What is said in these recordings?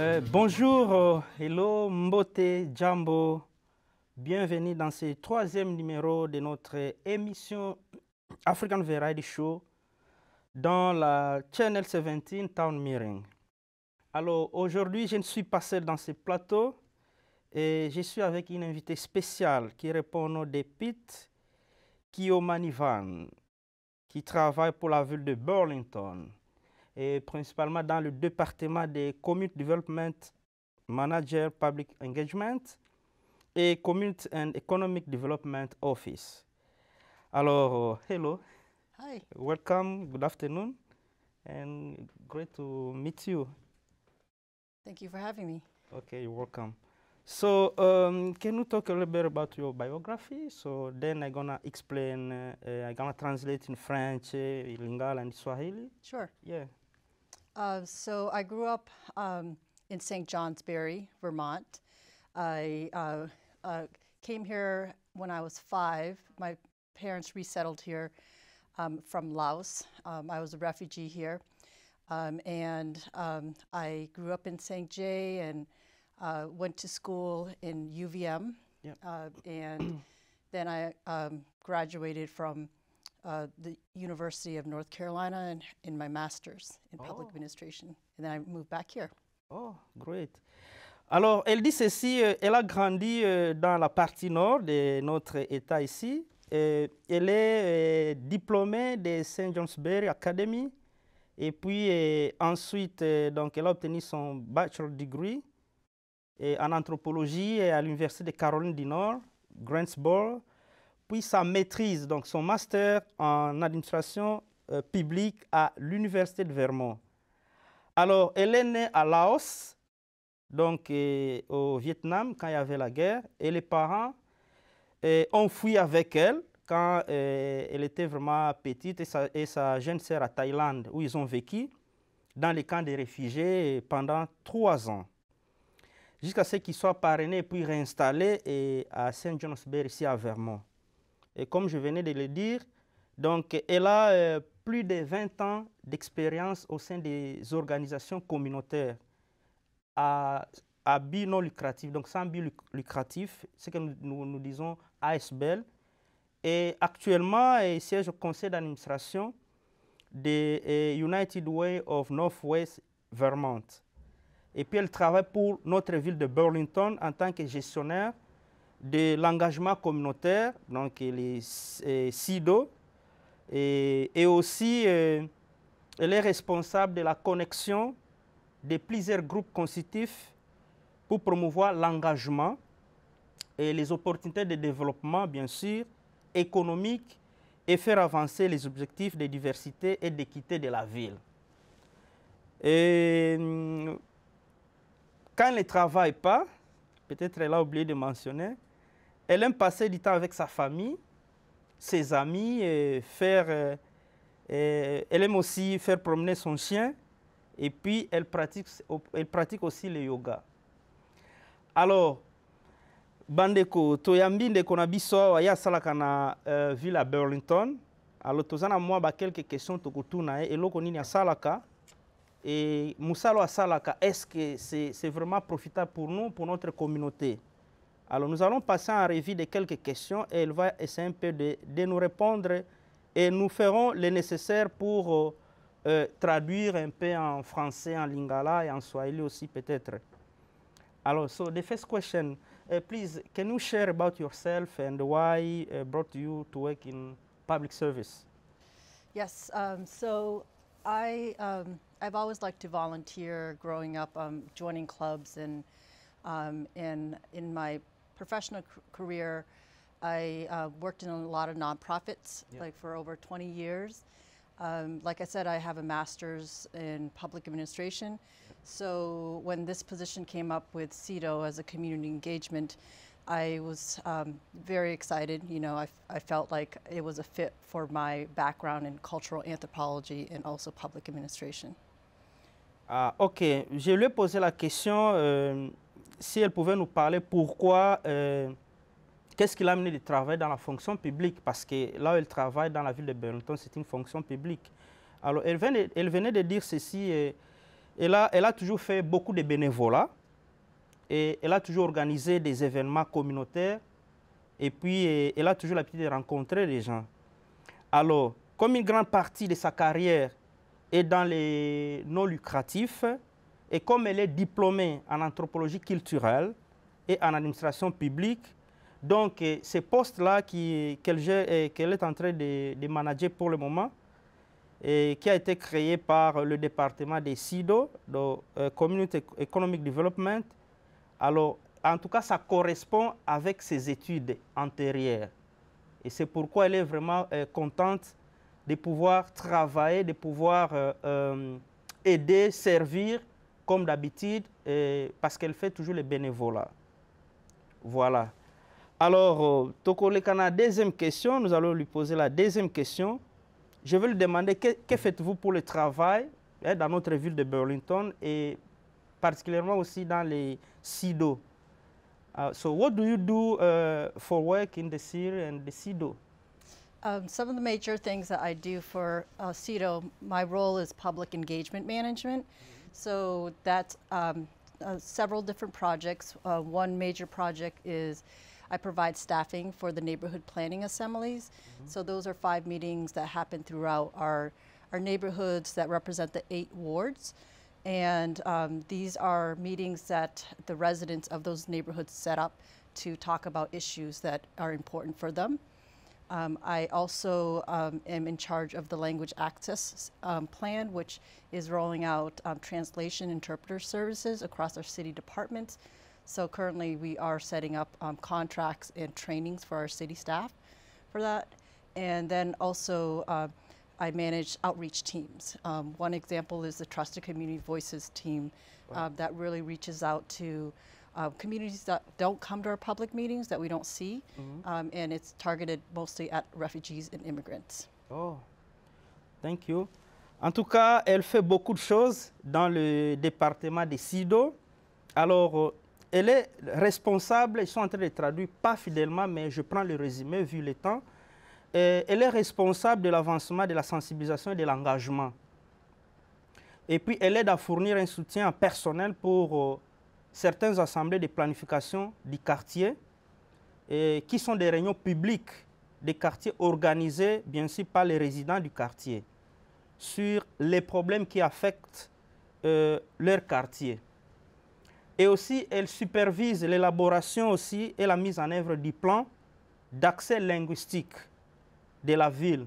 Euh, bonjour, euh, hello, mbote, jambo, bienvenue dans ce troisième numéro de notre émission African Variety Show dans la Channel 17 Town Meeting. Alors aujourd'hui, je ne suis pas seul dans ce plateau et je suis avec une invitée spéciale qui répond au nom Kiomani Van, qui travaille pour la ville de Burlington et principalement dans le département des Community Development Manager Public Engagement et Community and Economic Development Office. Alors, hello. Hi. Welcome. Good afternoon. And great to meet you. Thank you for having me. Okay, you're welcome. So um, can you talk a little bit about your biography? So then I'm gonna explain. Uh, uh I'm gonna translate in French, uh, eh, Lingala, and Swahili. Sure. Yeah. Uh, so I grew up um, in St. Johnsbury, Vermont. I uh, came here when I was five. My parents resettled here um, from Laos. Um, I was a refugee here, um, and um, I grew up in St. Jay and. uh, went to school in UVM, uh, and then I um, graduated from uh, the University of North Carolina in, in my master's in public oh. administration, and then I moved back here. Oh, great. Alors, elle dit ceci, euh, elle a grandi euh, dans la partie nord de notre État ici. Euh, elle est diplômée de St. Johnsbury Academy. Et puis, ensuite, donc, elle a obtenu son bachelor degree en anthropologie à l'Université de Caroline du Nord, Greensboro, puis sa maîtrise, donc son master en administration euh, publique à l'Université de Vermont. Alors, elle est née à Laos, donc au Vietnam, quand il y avait la guerre, et les parents euh, ont fui avec elle quand euh, elle était vraiment petite et sa, et sa jeune sœur à Thaïlande, où ils ont vécu dans les camps des réfugiés pendant trois ans jusqu'à ce soit soit parrainés puis réinstallé à saint Johnsbury, ici à Vermont. Et comme je venais de le dire, donc, elle a euh, plus de 20 ans d'expérience au sein des organisations communautaires à, à, but non lucratif, donc sans but lucratif, ce que nous, nous, nous disons ASBEL. Et actuellement, elle siège au conseil d'administration de euh, United Way of Northwest Vermont. Et puis elle travaille pour notre ville de Burlington en tant que gestionnaire de l'engagement communautaire, donc les euh, SIDO, et, aussi euh, elle est responsable de la connexion de plusieurs groupes constitutifs pour promouvoir l'engagement et les opportunités de développement, bien sûr, économique et faire avancer les objectifs de diversité et d'équité de la ville. Et hum, quand elle ne travaille pas, peut-être elle a oublié de mentionner, elle aime passer du temps avec sa famille, ses amis, et faire, euh, elle aime aussi faire promener son chien, et puis elle pratique, elle pratique aussi le yoga. Alors, bandeko tu ndeko na biso euh, à ville burlington alo quelques questions, mwa as question à la ville nini salaka. Et Moussalo Salaka, est-ce que c'est vraiment profitable pour nous, pour notre communauté Alors nous allons passer en revue de quelques questions et elle va essayer un peu de, nous répondre et nous ferons le nécessaire pour euh, euh, traduire un peu en français, en lingala et en swahili aussi peut-être. Alors, so the first question, uh, please, can you share about yourself and why uh, brought you to work in public service? Yes, um, so I... Um, I've always liked to volunteer growing up, um, joining clubs, and um, in, in my professional career, I uh, worked in a lot of nonprofits, yep. like for over 20 years. Um, like I said, I have a master's in public administration. So when this position came up with CETO as a community engagement, I was um, very excited. You know, I felt like it was a fit for my background in cultural anthropology and also public administration. Ah, ok. Je lui ai posé la question euh, si elle pouvait nous parler pourquoi, euh, qu'est-ce qui l'a amené de travailler dans la fonction publique, parce que là où elle travaille dans la ville de Burlington, c'est une fonction publique. Alors, elle venait, de, elle venait de dire ceci, et euh, elle, a, elle a toujours fait beaucoup de bénévolat, et elle a toujours organisé des événements communautaires, et puis elle a toujours l'habitude de rencontrer les gens. Alors, comme une grande partie de sa carrière, et dans les non lucratifs. Et comme elle est diplômée en anthropologie culturelle et en administration publique, donc eh, ces postes-là eh, qu'elle est en train de, manager pour le moment, et eh, qui a été créé par le département des SIDO, de euh, Community Economic Development. Alors, en tout cas, ça correspond avec ses études antérieures. Et c'est pourquoi elle est vraiment euh, contente de pouvoir travailler, de pouvoir euh, euh, aider, servir comme d'habitude, parce qu'elle fait toujours le bénévolat. Voilà. Alors, euh, Toko Lekana, deuxième question, nous allons lui poser la deuxième question. Je vais lui demander que, faites-vous pour le travail hein, dans notre ville de Burlington et particulièrement aussi dans les CIDO ah, so, what do you do for work in the city and the SIDO? Um, some of the major things that I do for uh, CETO, my role is public engagement management. Mm-hmm. So that's um, uh, several different projects. Uh, one major project is I provide staffing for the neighborhood planning assemblies. Mm -hmm. So those are five meetings that happen throughout our, our neighborhoods that represent the eight wards. And um, these are meetings that the residents of those neighborhoods set up to talk about issues that are important for them. Um, I also um, am in charge of the language access um, plan, which is rolling out um, translation interpreter services across our city departments. So currently we are setting up um, contracts and trainings for our city staff for that. And then also uh, I manage outreach teams. one example is the Trusted Community Voices team wow. uh, that really reaches out to Uh, communities don't come to our public meetings that we don't see, mm-hmm. um, and it's targeted mostly at refugees and immigrants. Oh, thank you. En tout cas, elle fait beaucoup de choses dans le département des SIDO. Alors, euh, elle est responsable, ils sont en train de traduire, pas fidèlement, mais je prends le résumé vu le temps. Euh, elle est responsable de l'avancement de la sensibilisation et de l'engagement. Et puis, elle aide à fournir un soutien personnel pour euh, certaines assemblées de planification du quartier, qui sont des réunions publiques des quartiers organisées, bien sûr, par les résidents du quartier, sur les problèmes qui affectent euh, leur quartier. Et aussi, elle supervise l'élaboration aussi et la mise en œuvre du plan d'accès linguistique de la ville,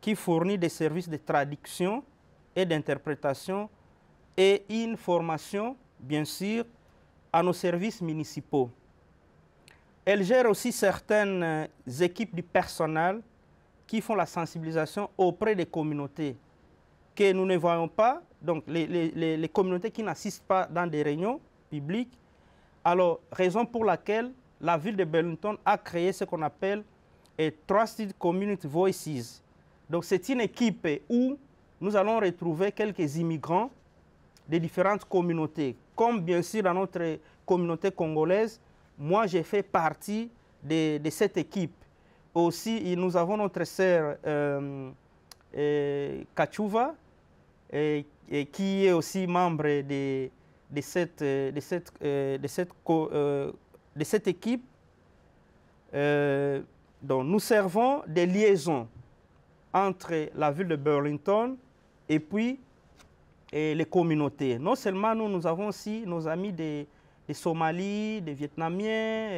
qui fournit des services de traduction et d'interprétation et une formation, bien sûr, à nos services municipaux. Elle gère aussi certaines euh, équipes du personnel qui font la sensibilisation auprès des communautés que nous ne voyons pas, donc les, communautés qui n'assistent pas dans des réunions publiques. Alors, raison pour laquelle la ville de Burlington a créé ce qu'on appelle et Trusted Community Voices. Donc, c'est une équipe où nous allons retrouver quelques immigrants des différentes communautés, comme bien sûr dans notre communauté congolaise, moi j'ai fait partie de, cette équipe. Aussi, nous avons notre sœur euh, euh, Kachouva, qui est aussi membre de, cette, équipe. Euh, nous servons des liaisons entre la ville de Burlington et puis et les communautés. Non seulement nous, nous avons aussi nos amis des, des des Vietnamiens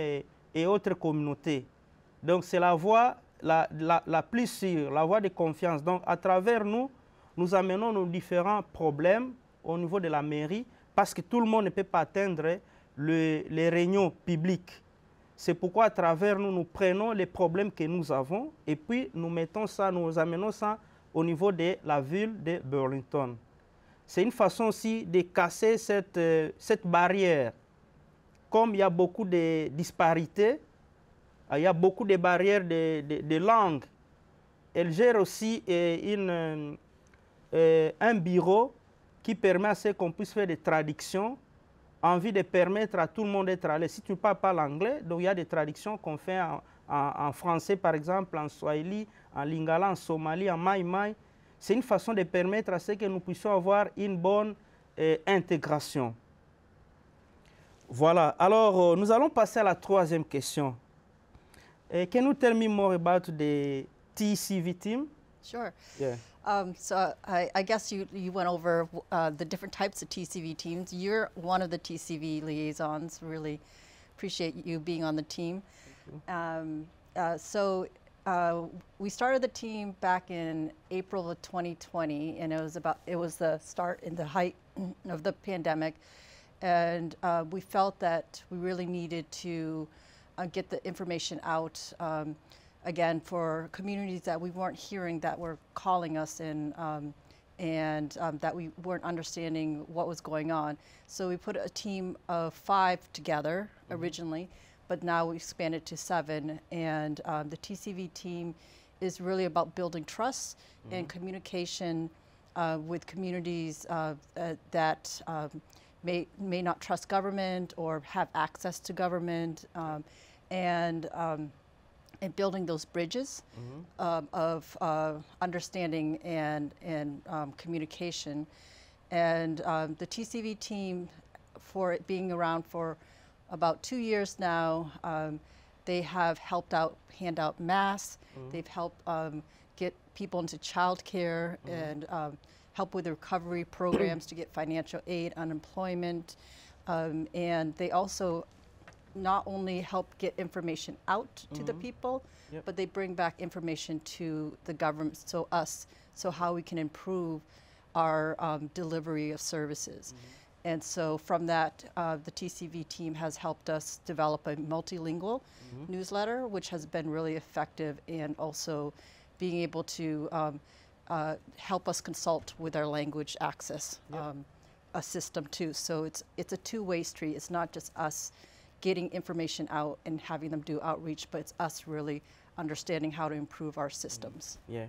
et, autres communautés. Donc c'est la voie la, la, plus sûre, la voie de confiance. Donc à travers nous, nous amenons nos différents problèmes au niveau de la mairie parce que tout le monde ne peut pas atteindre les réunions publiques. C'est pourquoi à travers nous, nous prenons les problèmes que nous avons et puis nous mettons ça, nous amenons ça au niveau de la ville de Burlington c'est une façon aussi de casser cette, euh, cette barrière. Comme il y a beaucoup de disparités, euh, il y a beaucoup de barrières de, de, langue. Elle gère aussi euh, un bureau qui permet à ce qu'on puisse faire des traductions envie de permettre à tout le monde d'être allé. Si tu parles pas l'anglais, donc il y a des traductions qu'on fait en, français, par exemple, en swahili, en lingala, en somali, en maïmaï c'est une façon de permettre à ce que nous puissions avoir une bonne euh, intégration. Voilà, alors euh, nous allons passer à la troisième question. can you tell me more about the TCV team? Sure. Yeah. Um, so I, I, guess you, you went over uh, the different types of TCV teams. You're one of the TCV liaisons. Really appreciate you being on the team. Um, uh, so Uh, we started the team back in April of 2020, and it was about it was the start in the height of the pandemic, and uh, we felt that we really needed to uh, get the information out um, again for communities that we weren't hearing that were calling us in. Um, and um, that we weren't understanding what was going on. So we put a team of five together mm -hmm. originally but now we expanded to seven. And um, the TCV team is really about building trust mm -hmm. and mm-hmm. communication uh, with communities uh, uh, that um, may, may not trust government or have access to government um, and, um, and building those bridges mm -hmm. of uh, understanding and, and um, communication. And the TCV team, for it being around for about two years now. Um, they have helped out, hand out masks. Mm -hmm. They've helped um, get people into childcare mm -hmm. and um, help with recovery programs to get financial aid, unemployment. Um, and they also not only help get information out to mm -hmm. the mm-hmm. people, yep. but they bring back information to the government, so us, so how we can improve our um, delivery of services. Mm-hmm. And so from that, uh, the TCV team has helped us develop a multilingual mm -hmm. newsletter, which has been really effective and also being able to um, uh, help us consult with our language access yep. um, a system too. So it's it's a two-way street. It's not just us getting information out and having them do outreach, but it's us really understanding how to improve our systems. Mm -hmm. Yeah.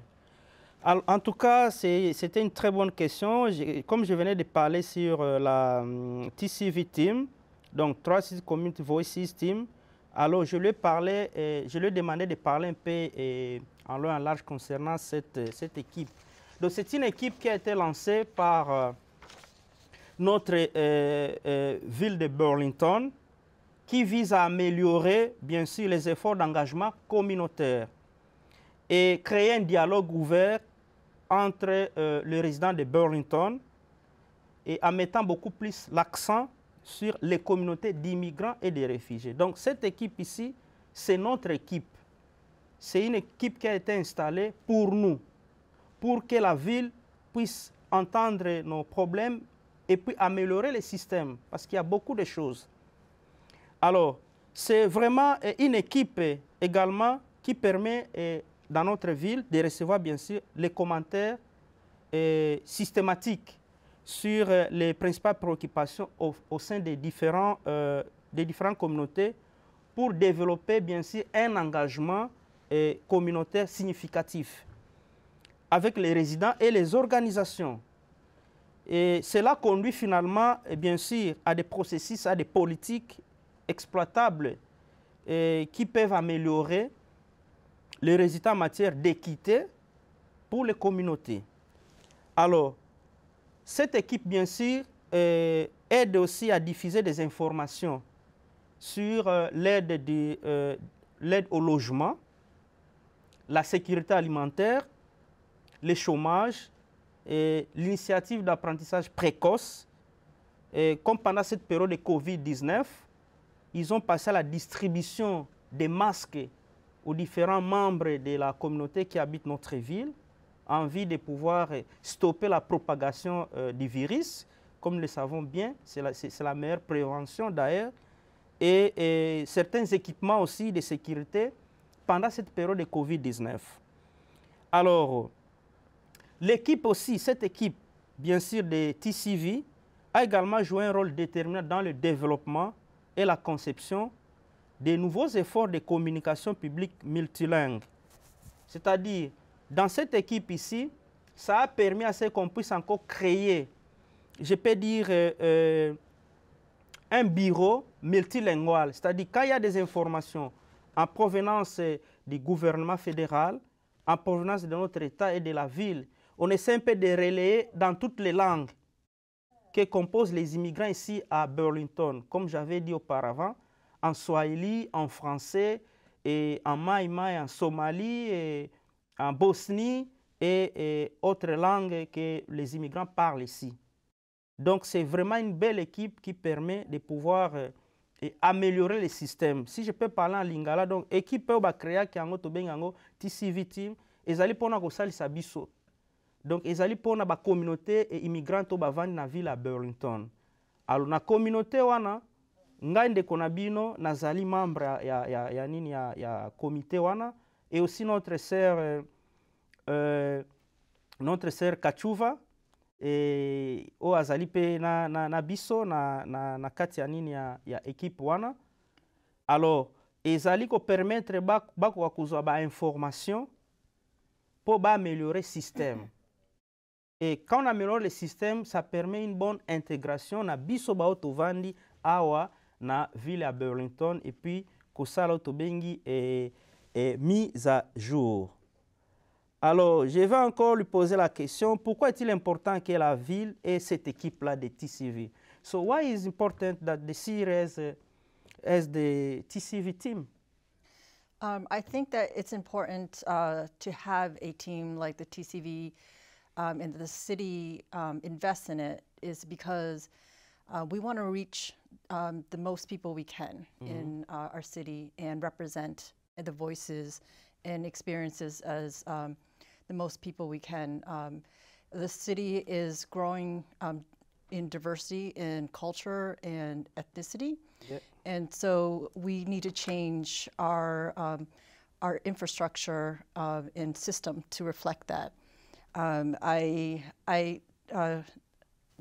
En tout cas, c'était une très bonne question. Comme je venais de parler sur euh, la hum, TCV Team, donc six Community Voices Team, alors je lui ai je lui demandais demandé de parler un peu en en large concernant cette, cette équipe. Donc c'est une équipe qui a été lancée par euh, notre euh, ville de Burlington, qui vise à améliorer, bien sûr, les efforts d'engagement communautaire et créer un dialogue ouvert entre euh, les résidents de Burlington et en mettant beaucoup plus l'accent sur les communautés d'immigrants et de réfugiés. Donc cette équipe ici, c'est notre équipe. C'est une équipe qui a été installée pour nous, pour que la ville puisse entendre nos problèmes et puis améliorer le système, parce qu'il y a beaucoup de choses. Alors, c'est vraiment une équipe également qui permet euh, dans notre ville, de recevoir bien sûr les commentaires euh, systématiques sur euh, les principales préoccupations au, sein des, différents, euh, des différentes communautés pour développer bien sûr un engagement communautaire significatif avec les résidents et les organisations. Et cela conduit finalement, eh bien sûr, à des processus, à des politiques exploitables qui peuvent améliorer les résultats en matière d'équité pour les communautés. Alors, cette équipe, bien sûr, euh, aide aussi à diffuser des informations sur euh, euh, l'aide au logement, la sécurité alimentaire, le chômage, l'initiative d'apprentissage précoce. comme pendant cette période de Covid-19, ils ont passé à la distribution des masques aux différents membres de la communauté qui habitent notre ville en vue de pouvoir stopper la propagation euh, du virus. Comme nous le savons bien, c'est la, meilleure prévention d'ailleurs. Et, et, certains équipements aussi de sécurité pendant cette période de Covid-19. Alors, l'équipe aussi, cette équipe, bien sûr, de TCV, a également joué un rôle déterminant dans le développement et la conception des nouveaux efforts de communication publique multilingue. C'est-à-dire, dans cette équipe ici, ça a permis à ce qu'on puisse encore créer, je peux dire, euh, euh, un bureau multilingual. C'est-à-dire, quand il y a des informations en provenance euh, du gouvernement fédéral, en provenance de notre État et de la ville, on essaie un peu de relayer dans toutes les langues que composent les immigrants ici à Burlington. Comme j'avais dit auparavant, en swahili, en français, et en maïmaï, en somalie, et en Bosnie et, autres langues que les immigrants parlent ici. Donc c'est vraiment une belle équipe qui permet de pouvoir euh, améliorer le système. Si je peux parler en lingala, donc équipe au bakrea qui ango to bengango tisi victime, allent pona ko salisa biso. Donc ezali pona ba communauté et immigrants au bavandi na ville à Burlington. Alors na communauté wana ngai ndeko na bino nazali membre ya, ya, ya nini ya, ya komite wana et aussi notre sœur euh, euh notre sœur kachuva e, oyo oh, azali mpe na, na, na biso na, na, na kati ya nini ya, ya ekipe wana alors ezali kopermettre bakoka bako kozwa bainformation mpo baaméliore système et quand on améliore le système ça permet une bonne intégration na biso baoyo tovandi awa na ville ya Burlington et puis kosala tobengi et, et mise à jour. Alors, je vais encore lui poser la question, pourquoi est-il important que la ville ait cette équipe-là de TCV? So why is important that the city is eh, as the TCV team? Um, I think that it's important uh, to have a team like the TCV um, and the city um, invests in it is because Uh, we want to reach um, the most people we can mm -hmm. in uh, our city and represent the voices and experiences as um, the most people we can. Um, the city is growing um, in diversity in culture and ethnicity, yep. and so we need to change our um, our infrastructure uh, and system to reflect that. Um, I I uh,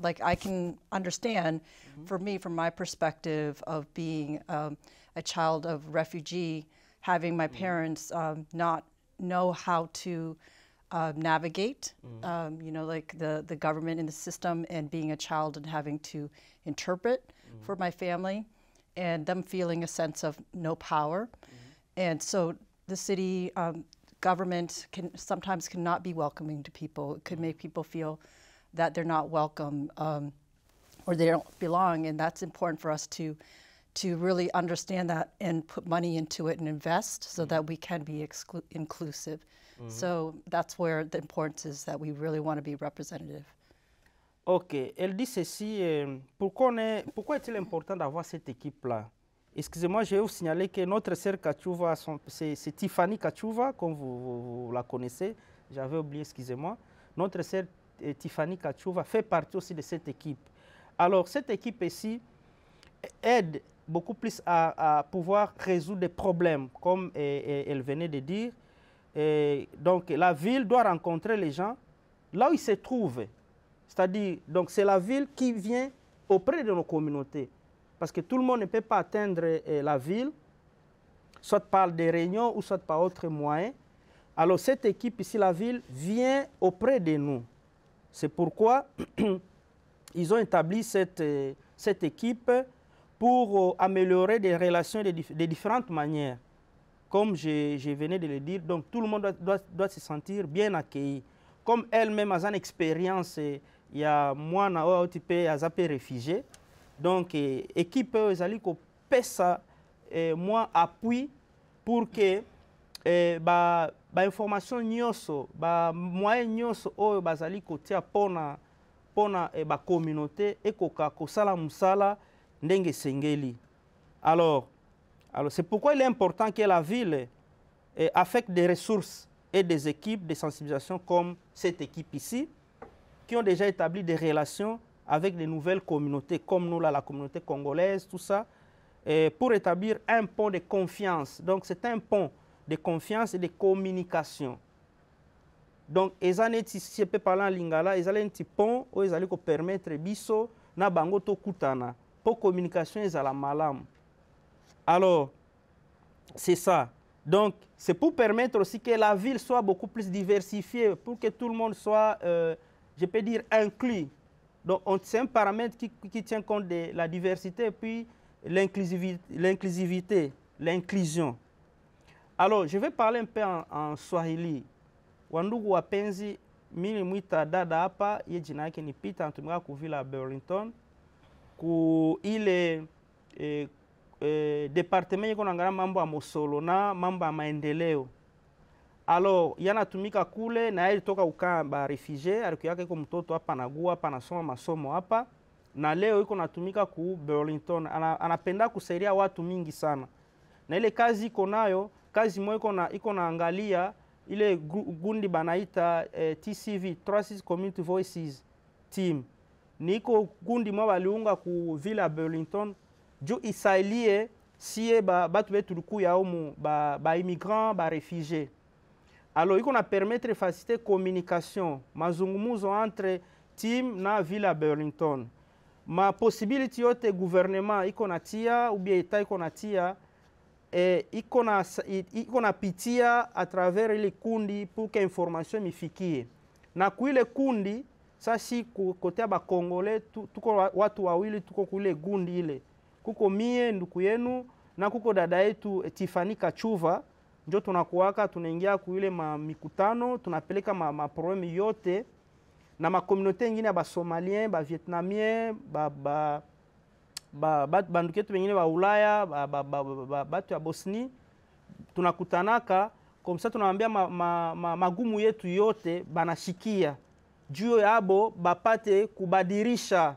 like I can understand mm -hmm. for me from my perspective of being um, a child of refugee, having my mm -hmm. parents um, not know how to uh, navigate, mm -hmm. um, you know, like the, the government and the system and being a child and having to interpret mm-hmm. for my family and them feeling a sense of no power. Mm-hmm. And so the city um, government can sometimes cannot be welcoming to people. It could mm-hmm. make people feel that they're not welcome um, or they don't belong. And that's important for us to, to really understand that and put money into it and invest so mm -hmm. that we can be inclusive. Mm -hmm. So that's where the importance is that we really want to be representative. Ok, elle dit ceci, euh, pourquoi, on est, pourquoi est-il important d'avoir cette équipe-là Excusez-moi, je vais vous signaler que notre sœur Kachouva, c'est Tiffany Kachouva, comme vous, vous, vous la connaissez, j'avais oublié, excusez-moi. Notre sœur Tiffany va fait partie aussi de cette équipe. Alors cette équipe ici aide beaucoup plus à, pouvoir résoudre des problèmes, comme elle venait de dire. Et donc la ville doit rencontrer les gens là où ils se trouvent. C'est-à-dire, donc c'est la ville qui vient auprès de nos communautés. Parce que tout le monde ne peut pas atteindre eh, la ville, soit par des réunions ou soit par autre moyen. Alors cette équipe ici, la ville, vient auprès de nous. C'est pourquoi ils ont établi cette, euh, cette équipe pour euh, améliorer des relations de, différentes manières. Comme je, venais de le dire, donc tout le monde doit, se sentir bien accueilli. Comme elle-même a une expérience, euh, il y a moi, il y a réfugiés. Donc, équipe, ils ont ça moi appui pour que eh, ba, ba information nyoso ba moyen nyoso oyo bazali kotia pona eh, communauté ekoka kosala ndenge sengeli alors, alors c'est pourquoi il est important que la ville eh, affecte des ressources et des équipes de sensibilisation comme cette équipe ici, qui ont déjà établi des relations avec des nouvelles communautés, comme nous, là, la communauté congolaise, tout ça, pour établir un pont de confiance. Donc c'est un pont de confiance et de communication donc ils neti un parlant lingala ils un un pont allaient Bissot permettre biso na bango Pour pour communication ils la malam. alors c'est ça donc c'est pour permettre aussi que la ville soit beaucoup plus diversifiée pour que tout le monde soit euh, je peux dire inclus donc c'est un paramètre qui, qui tient compte de la diversité et puis l'inclusivité l'inclusion Alors, je vais parler un peu en, en Swahili. Wandugu wapenzi, mimi mwita dada hapa, ye jina yake ni Peter, anatumika kuvila Burlington ku ile eh, eh, departement yiko naangalia mambo ya mosolo na mambo ya maendeleo. Alors yanatumika kule na yeye alitoka kukaa refugee, alikuwa iko mtoto hapa nagua hapa nasoma masomo hapa na leo iko natumika ku Burlington. Ana, anapenda kusaidia watu mingi sana na ile kazi iko nayo kazi mo iko na iko naangalia ile gu, gundi banaita eh, TCV Transit Community Voices team niko gundi mwa baliunga ku ville ya Burlington juu isailie sie ba, batu betu likuya omu baimmigrant ba barefugie ba alors iko na permettre facilite communication mazungumuzo entre team na ville ya Burlington maposibiliti yote gouvernement iko na tia ubie eta iko na tia e, iko na iko napitia atravers ile kundi puke information mifikie na kuile kundi sasi kotea bakongole tu, tuko watu wawili tuko kuile gundi ile kuko mie nduku yenu na kuko dada yetu eh, Tiffany Kachuva njo tunakuwaka tunaingia kuile ma mikutano tunapeleka ma, ma probleme yote na makomunote ingine ya basomalien bavietnamien ba, ba ba, banduku yetu bengine ba Ulaya ba, ba, ba, ba, batu ya Bosni tunakutanaka komsa, tunawambia ma, ma, ma, magumu yetu yote banashikia juu yabo bapate kubadirisha.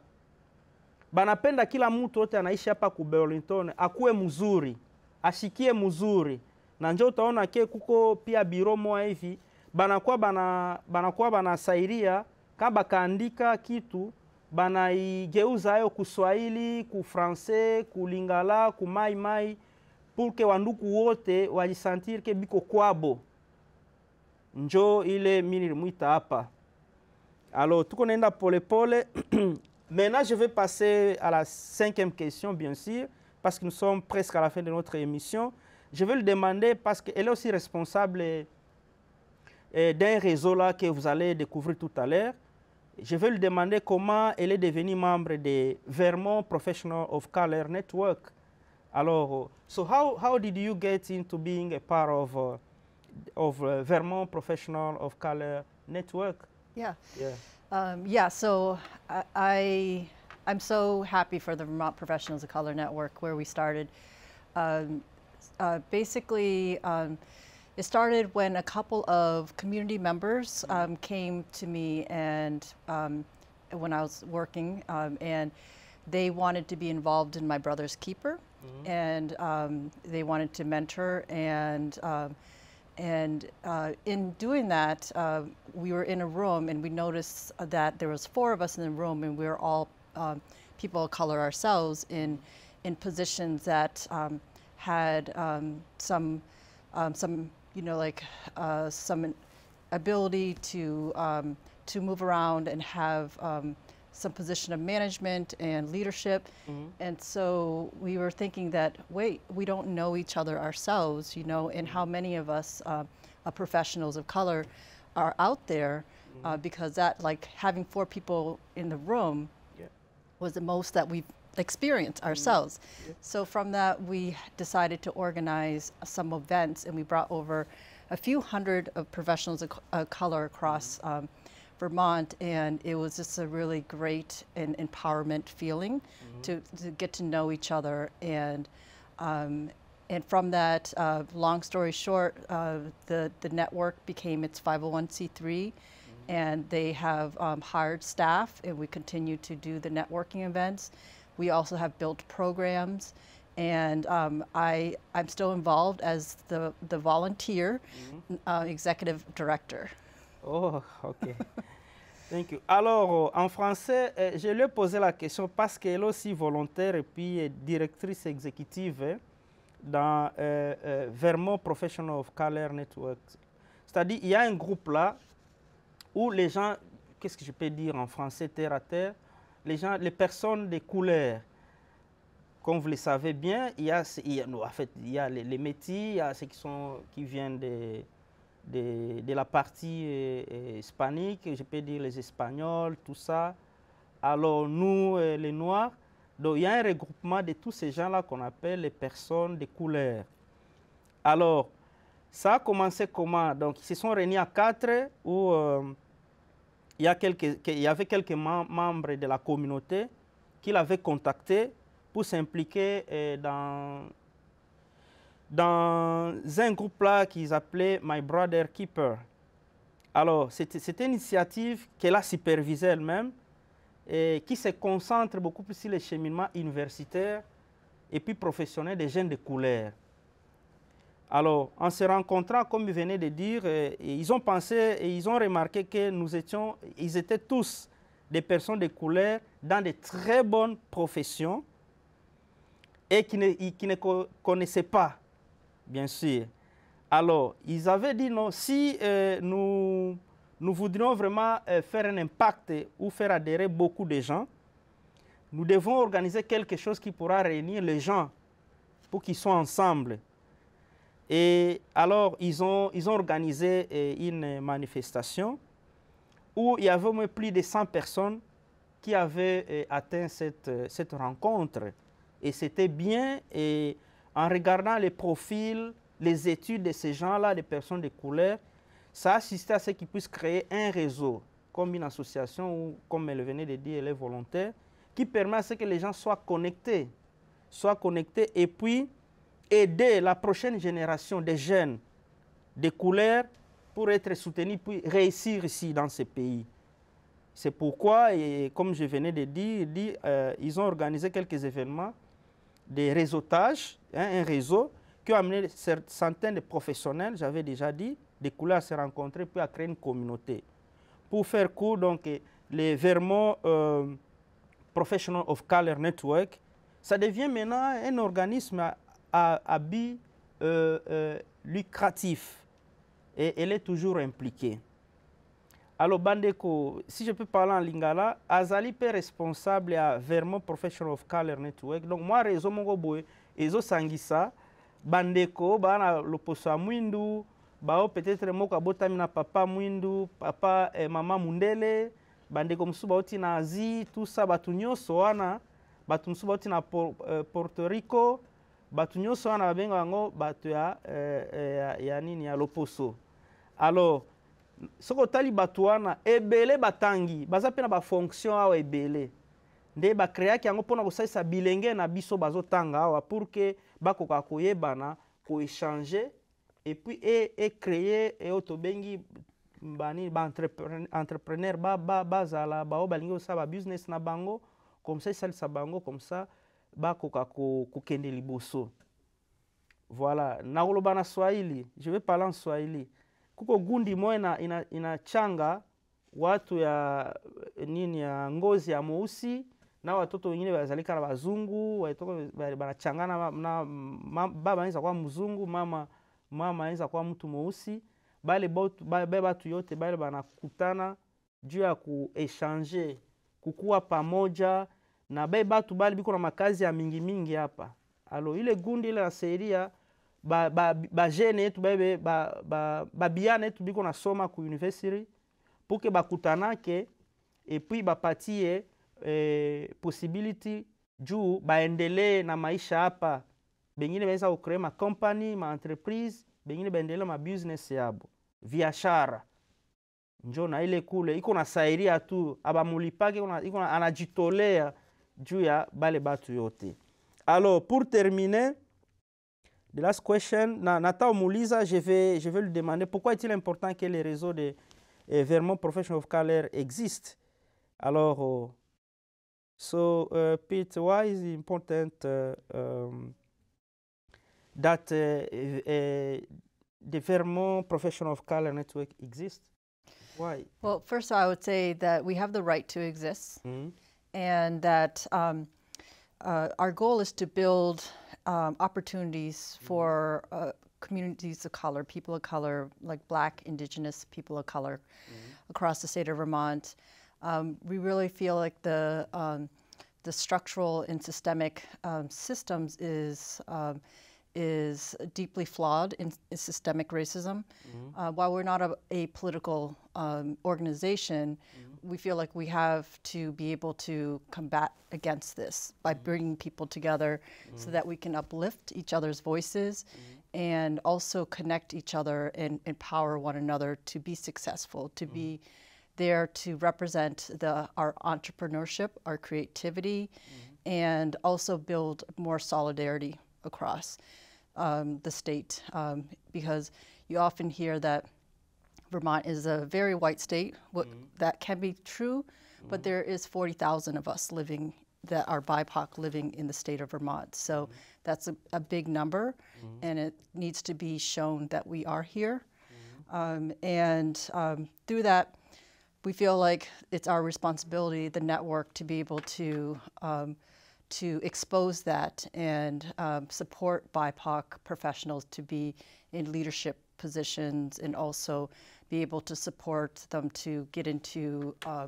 Banapenda kila mtu yote anaishi hapa ku Burlington akuwe mzuri, ashikie mzuri, na njo utaona ke kuko pia biro moa hivi banakuwa bana, banakuwa banasairia kama bakaandika kitu banaigeuza hayo kuswahili kufrancais kulingala kumaimai purke wanduku wote wajisentir ke biko kwabo njo ile mi nilimwita hapa alors tuko naenda polepole maintenant je vais passer à la cinquième question bien sûr parce que nous sommes presque à la fin de notre émission je vais le demander parce qu'elle est aussi responsable eh, d'un réseau là que vous allez découvrir tout à l'heure je vais lui demander comment elle est devenue membre de Vermont Professional of Color Network. Alors, so how, how did you get into being a part of, uh, of uh, Vermont Professional of Color Network? Yeah. Yeah. Um, yeah, so I, I, I'm so happy for the Vermont Professionals of Color Network where we started. Um, uh, basically, um, it started when a couple of community members um, came to me and um, when I was working, um, and they wanted to be involved in my brother's keeper, mm -hmm. and um, they wanted to mentor and. Um, and uh, in doing that, uh, we were in a room and we noticed that there was four of us in the room and we were all um, people of color ourselves in, in positions that had some, some you know, like uh, some ability to um, to move around and have um, some position of management and leadership. Mm -hmm. And so we were thinking that wait, we don't know each other ourselves, you know, and how many of us uh, uh professionals of color are out there, mm-hmm. uh, because that like having four people in the room yeah. was the most that we've experience mm-hmm. ourselves. So from that, we decided to organize some events, and we brought over a few hundred of professionals of color across mm-hmm. um, Vermont, and it was just a really great and empowerment feeling mm -hmm. to, to, get to know each other. And um, and from that, uh, long story short, uh, the the network became its 501c3, mm-hmm. and they have um, hired staff, and we continue to do the networking events. We also have built programs. And um, I, I'm still involved as the, the volunteer mm -hmm. executive Oh, OK. Thank Alors, euh, en français, euh, je lui ai posé la question parce qu'elle est aussi volontaire et puis directrice exécutive hein, dans euh, euh, Vermont Professional of Color Network. C'est-à-dire, il y a un groupe là où les gens, qu'est-ce que je peux dire en français, terre à terre, les, gens, les personnes de couleur, comme vous le savez bien, il y a, fait, il a les, métis, il y a ceux qui, sont, qui viennent de, de, la partie euh, euh, hispanique, je peux dire les Espagnols, tout ça. Alors nous, euh, les Noirs, donc il y a un regroupement de tous ces gens-là qu'on appelle les personnes de couleur. Alors, ça a commencé comment Donc ils se sont réunis à quatre ou il y, avait quelques membres de la communauté qui avait contacté pour s'impliquer euh, dans, dans un groupe là qu'ils appelaient My Brother Keeper. Alors, c'est une initiative qu'elle a supervisée elle-même et qui se concentre beaucoup plus sur les cheminements universitaires et puis professionnels des jeunes de couleur. Alors, en se rencontrant, comme ils venaient de dire, eh, ils ont pensé et ils ont remarqué que nous étions, ils étaient tous des personnes de couleur dans de très bonnes professions et qui ne, connaissaient pas, bien sûr. Alors, ils avaient dit non, si eh, nous, nous voudrions vraiment eh, faire un impact ou faire adhérer beaucoup de gens, nous devons organiser quelque chose qui pourra réunir les gens pour qu'ils soient ensemble. Et alors, ils ont, ils ont organisé euh, une manifestation où il y avait au moins plus de 100 personnes qui avaient euh, atteint cette, euh, cette rencontre. Et c'était bien, et en regardant les profils, les études de ces gens-là, des personnes de couleur, ça assistait à ce qu'ils puissent créer un réseau, comme une association ou, comme elle venait de dire, les volontaires, qui permet à ce que les gens soient connectés, soient connectés et puis aider la prochaine génération des jeunes de couleurs pour être soutenus, puis réussir ici dans ce pays. C'est pourquoi, et comme je venais de dire, euh, ils ont organisé quelques événements, des réseautages, hein, un réseau qui a amené centaines de professionnels, j'avais déjà dit, des couleurs à se rencontrer, puis à créer une communauté. Pour faire court, donc, euh, les Vermont euh, Professional of Color Network, ça devient maintenant un organisme à, à euh, euh, lucratif et elle est toujours impliquée. Alors, Bandeko, si je peux parler en lingala, Azali est responsable à Vermont Professional of Color Network. Donc, moi, réseau Mongoboe, Sangisa, Bandeko, Bana Loposa Mwindu, peut-être Papa Mwindu, Papa et eh, Maman Mundele, Bandeko tout ça, Batunyo, Soana, suis na eh, Porto Rico, bato nyonso wana babengaka yango bato ya, eh, eh, ya, ya nini ya loposo alors soki otali bato wana ebele batangi baza mpe na bafonction awa ebele nde bakreaki yango mpona kosalisa bilenge na biso bazotanga awa pour ke bakoka koyebana koechange epuis ecreye e oyo tobengi banini baentrepreneur bazala bao balingi kosala babusiness na bango komsa esalisa bango komsa ba bakoka koka kukende liboso voilà nakoloba na swahili je vais parler en swahili kuko gundi moya ina, inachanga ina watu ya nini ya ngozi ya mousi na watoto wengine bazali kana bazungu watoto banachangana na baba anaweza kuwa mzungu mama mama anaweza kuwa mtu mweusi bale bale batu yote bale banakutana juu ya kuechange kukuwa pamoja na be batu bali biko na makazi ya mingimingi hapa alo ile gundi ile naseria bajene yetu bebe babiana yetu biko nasoma ku university puke bakutanake epui bapatie e, possibility juu baendelee na maisha hapa bengine baweza kucrea ma company ma entreprise bengine baendelee ma business yabo biashara njo na ile kule iko nasairia tu abamulipake anajitolea juya bale Alors pour terminer, the last question, na, Moulisa, je vais, je vais lui demander pourquoi est-il important que les réseaux de eh, Vermont Professional of Color existent. Alors, oh, so uh, Pete, why is it important euh, um, that uh, the Vermont Professional of Color Network exists? Why? Well, first I would say that we have the right to exist. Mm-hmm. and that um, uh, our goal is to build um, opportunities mm-hmm. for uh, communities of color, people of color, like black, indigenous people of color mm-hmm. across the state of Vermont. Um, we really feel like the, um, the structural and systemic um, systems is, um, is deeply flawed in, in systemic racism. Mm-hmm. Uh, while we're not a, a political um, organization, mm-hmm we feel like we have to be able to combat against this by mm-hmm. bringing people together mm. so that we can uplift each other's voices mm. and also connect each other and empower one another to be successful, to mm. be there to represent the, our entrepreneurship, our creativity, mm-hmm. and also build more solidarity across um, the state um, because you often hear that Vermont is a very white state. What, mm -hmm. That can be true, mm -hmm. but mm-hmm. there is 40,000 of us living that are BIPOC living in the state of Vermont. So mm -hmm. that's a, a, big number, mm-hmm. and it needs to be shown that we are here. Mm-hmm. Um, and um, through that, we feel like it's our responsibility, the network, to be able to um, to expose that and um, support BIPOC professionals to be in leadership positions and also be able to support them to get into uh,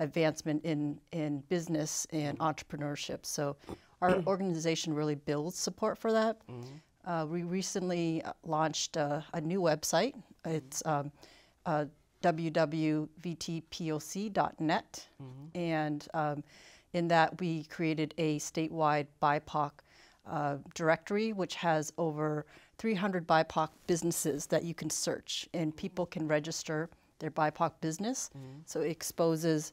advancement in, in business and entrepreneurship. So our organization really builds support for that. Mm -hmm. uh, we recently uh, launched a new website. It's mm-hmm. um, uh, www.vtpoc.net. Mm -hmm. And um, in that, we created a statewide BIPOC uh, directory, which has over 300 BIPOC businesses that you can search, and people can register their BIPOC business. Mm-hmm. So it exposes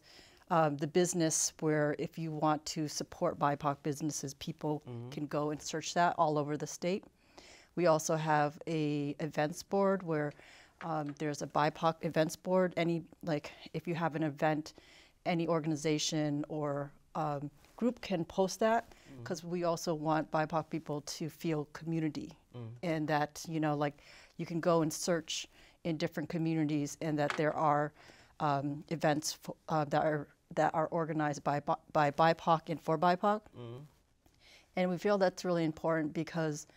um, the business where if you want to support BIPOC businesses, people mm-hmm. can go and search that all over the state. We also have a events board where um, there's a BIPOC events board. Any like if you have an event, any organization or um, group can post that, Mm. because we also want BIPOC people to feel community mm. and that, you know, like you can go and search in different communities and that there are um, events uh, that are that are organized by by BIPOC and for BIPOC, mm. and we feel that's really important because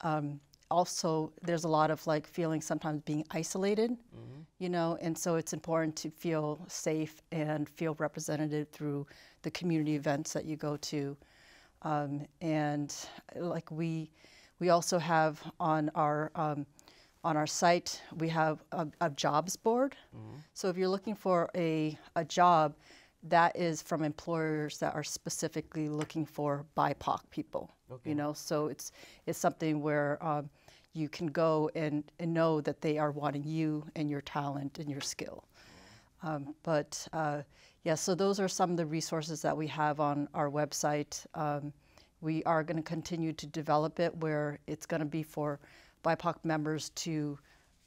um, also there's a lot of like feeling sometimes being isolated, mm. you know, and so it's important to feel safe and feel represented through the community events that you go to, um, and uh, like we, we also have on our um, on our site we have a, a jobs board. Mm-hmm. So if you're looking for a, a job, that is from employers that are specifically looking for BIPOC people. Okay. You know, so it's it's something where um, you can go and, and know that they are wanting you and your talent and your skill. Mm-hmm. Um, but uh, yeah, so those are some of the resources that we have on our website. Um, we are going to continue to develop it where it's going to be for BIPOC members to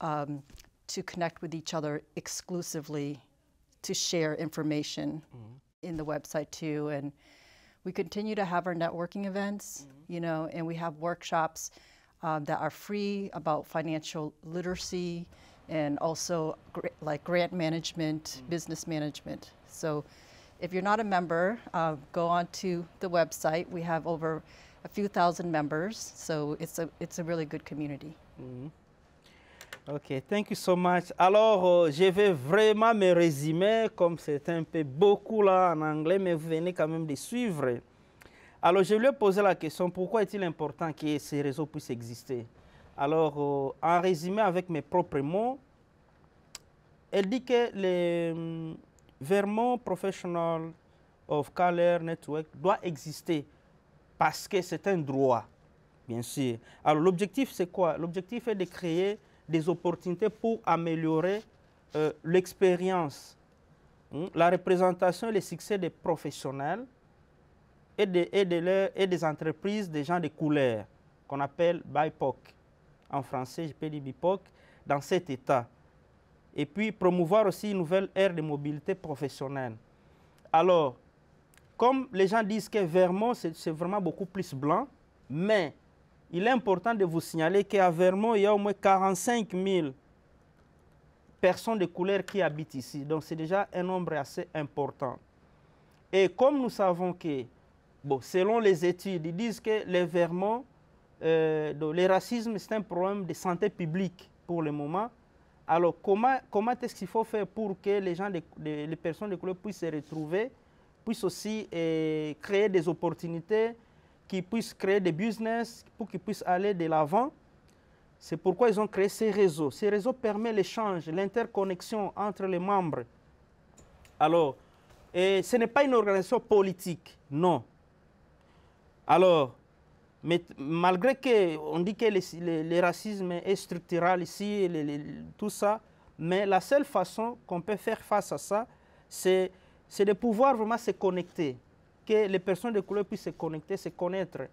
um, to connect with each other exclusively to share information mm -hmm. in the website too and we continue to have our networking events mm -hmm. you know and we have workshops um, that are free about financial literacy and also gr like grant management, mm business management. So if you're not a member, uh, go on to the website. We have over a few thousand members, so it's a, it's a really good community. Mm -hmm. Ok, thank you so much. Alors, euh, je vais vraiment me résumer, comme c'est un peu beaucoup là en anglais, mais vous venez quand même de suivre. Alors, je lui ai posé la question, pourquoi est-il important que ces réseaux puissent exister Alors, euh, en résumé avec mes propres mots, elle dit que le hum, Vermont Professional of Color Network doit exister parce que c'est un droit, bien sûr. Alors, l'objectif, c'est quoi L'objectif est de créer des opportunités pour améliorer euh, l'expérience, hum, la représentation et le succès des professionnels et, et des entreprises des gens de couleur qu'on appelle BIPOC en français, je peux dire BIPOC, dans cet État. Et puis promouvoir aussi une nouvelle ère de mobilité professionnelle. Alors, comme les gens disent que Vermont, c'est vraiment beaucoup plus blanc, mais il est important de vous signaler qu'à Vermont, il y a au moins 45 000 personnes de couleur qui habitent ici. Donc c'est déjà un nombre assez important. Et comme nous savons que, bon, selon les études, ils disent que les Vermont euh, le racisme, c'est un problème de santé publique pour le moment. Alors, comment, comment est-ce qu'il faut faire pour que les, gens les personnes de couleur puissent se retrouver, puissent aussi euh, créer des opportunités, qu'ils puissent créer des business, pour qu'ils puissent aller de l'avant C'est pourquoi ils ont créé ces réseaux. Ces réseaux permettent l'échange, l'interconnexion entre les membres. Alors, et ce n'est pas une organisation politique, non. Alors, mais malgré qu'on dit que le racisme est structural ici, tout ça, mais la seule façon qu'on peut faire face à ça, c'est de pouvoir vraiment se connecter, que les personnes de couleur puissent se connecter, se connaître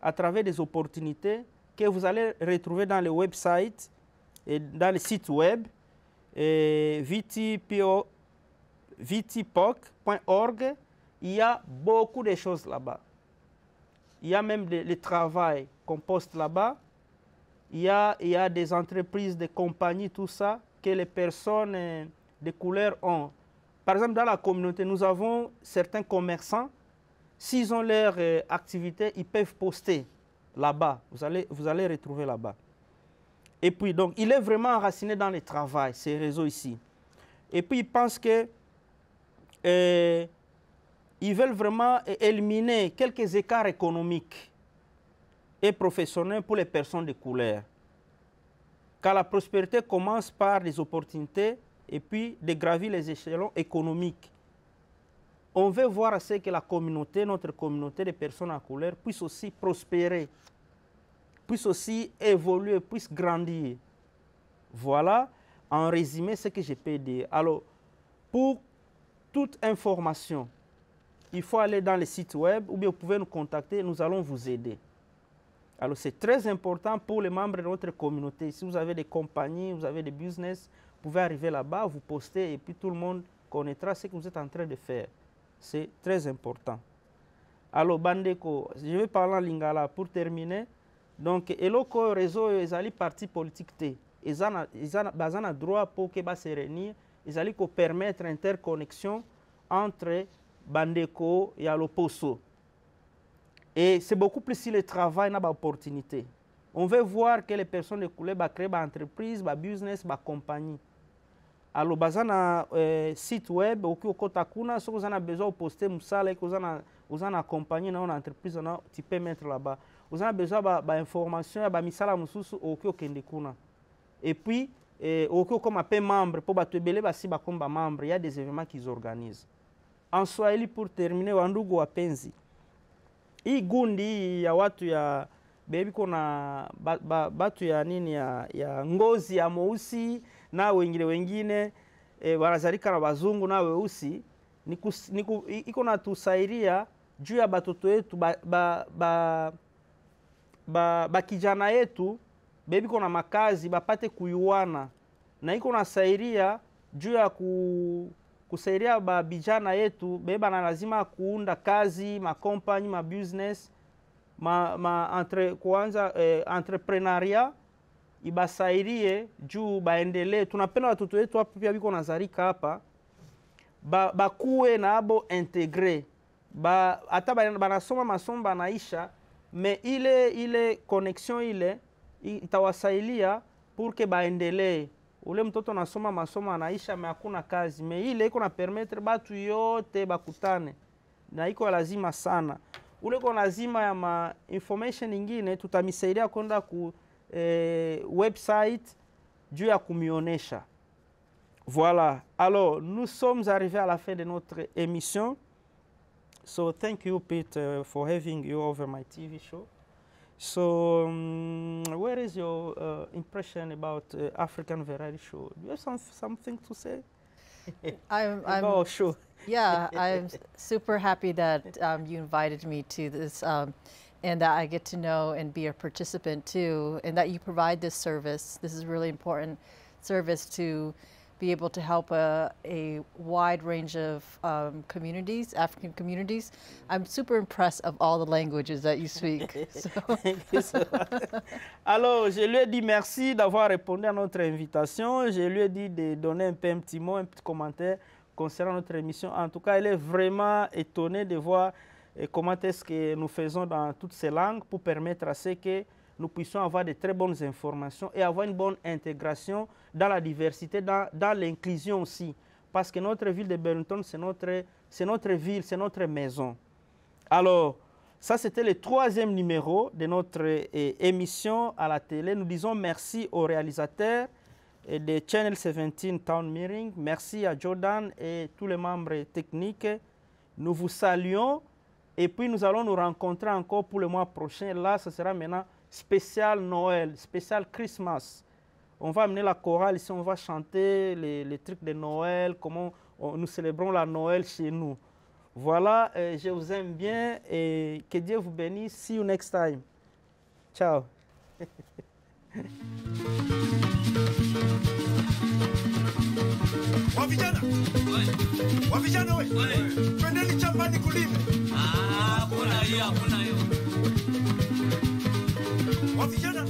à travers des opportunités que vous allez retrouver dans les websites et dans les sites web, et Il y a beaucoup de choses là-bas. Il y a même le, travail qu'on poste là-bas. Il y, a, il y a des entreprises, des compagnies, tout ça, que les personnes euh, de couleur ont. Par exemple, dans la communauté, nous avons certains commerçants. S'ils ont leur euh, activité, ils peuvent poster là-bas. Vous allez, vous allez retrouver là-bas. Et puis, donc, il est vraiment enraciné dans le travail, ces réseaux ici. Et puis, il pense que euh, ils veulent vraiment éliminer quelques écarts économiques et professionnels pour les personnes de couleur. Car la prospérité commence par des opportunités et puis de gravir les échelons économiques. On veut voir à ce que la communauté, notre communauté de personnes en couleur, puisse aussi prospérer, puisse aussi évoluer, puisse grandir. Voilà, en résumé, ce que je peux dire. Alors, pour toute information, il faut aller dans les sites web ou bien vous pouvez nous contacter, nous allons vous aider. Alors c'est très important pour les membres de notre communauté. Si vous avez des compagnies, vous avez des business, vous pouvez arriver là-bas, vous poster et puis tout le monde connaîtra ce que vous êtes en train de faire. C'est très important. Alors Bandeko, je vais parler en lingala pour terminer. Donc eloko réseau ezali parti politique T. Ezana ezana droit pour que se réunir, ils ko permettre interconnexion entre bandeko ya loposo et c'est beaucoup plus si le travail n'a pas opportunité on veut voir que les personnes de couleur ba créer des bah, entreprise ba business ba compagnie alors y bah, a euh, site web okoki okɔta kuna soki avez besoin poster poster, vous oza na oza na compagnie na entreprise na tu peux mettre là-bas Vous avez besoin ba, ba information ya bamisala mosusu okoki okende et puis eh, okoki okoma mpe membre mpo bato ebele membre, il y a des événements qu'ils organisent en pour termine, wandugu wapenzi, hii gundi ya watu ya bebiko na ba, ba, batu ya nini ya, ya ngozi ya mweusi na wengine wengine e, wanazalika na wazungu na weusi iko na tusairia juu ya batoto yetu ba, ba, ba, ba, bakijana yetu bebiko na makazi bapate kuyuana na iko na sairia juu ya ku kusaidia babijana yetu bebana lazima kuunda kazi makompany mabusiness ma, ma entre, kuanza eh, entrepreneuria ibasairie juu baendelee. Tunapenda watoto wetu hapo pia biko nazarika hapa ba, bakuwe na abo integre ba hata banasoma masomo banaisha me ile ile connection ile itawasailia pour que baendelee ule mtoto nasoma masomo anaisha me hakuna kazi me ile iko na permettre batu yote bakutane na iko lazima sana ule iko lazima ya ma information ingine tutamisaidia kwenda ku eh, website juu ya kumionesha Voilà. Alors, nous sommes arrivés à la fin de notre émission. So, thank you, Peter, eh, for having you over my TV show. So, um, where is your uh, impression about uh, African variety show? Do you have some, something to say? I'm, oh, sure. yeah, I'm super happy that um, you invited me to this um, and that I get to know and be a participant too, and that you provide this service. This is really important service to be able to help a, wide range of um, communities, African communities. I'm super impressed of all the languages that you speak. Alors, je lui ai dit merci d'avoir répondu à notre invitation. Je lui ai dit de donner un peu un petit mot, un petit commentaire concernant notre émission. En tout cas, elle est vraiment étonnée de voir eh, comment est-ce que nous faisons dans toutes ces langues pour permettre à ceux que nous puissions avoir de très bonnes informations et avoir une bonne intégration dans la diversité, dans, l'inclusion aussi. Parce que notre ville de Burlington, c'est notre, notre ville, c'est notre maison. Alors, ça, c'était le troisième numéro de notre eh, émission à la télé. Nous disons merci aux réalisateurs de Channel 17 Town Meeting. Merci à Jordan et tous les membres techniques. Nous vous saluons et puis nous allons nous rencontrer encore pour le mois prochain. Là, ce sera maintenant spécial Noël, spécial Christmas. On va amener la chorale ici, on va chanter les, trucs de Noël, comment nous célébrons la Noël chez nous. Voilà, euh, je vous aime bien et que Dieu vous bénisse. See you next time. Ciao. Ah, 王比较呢？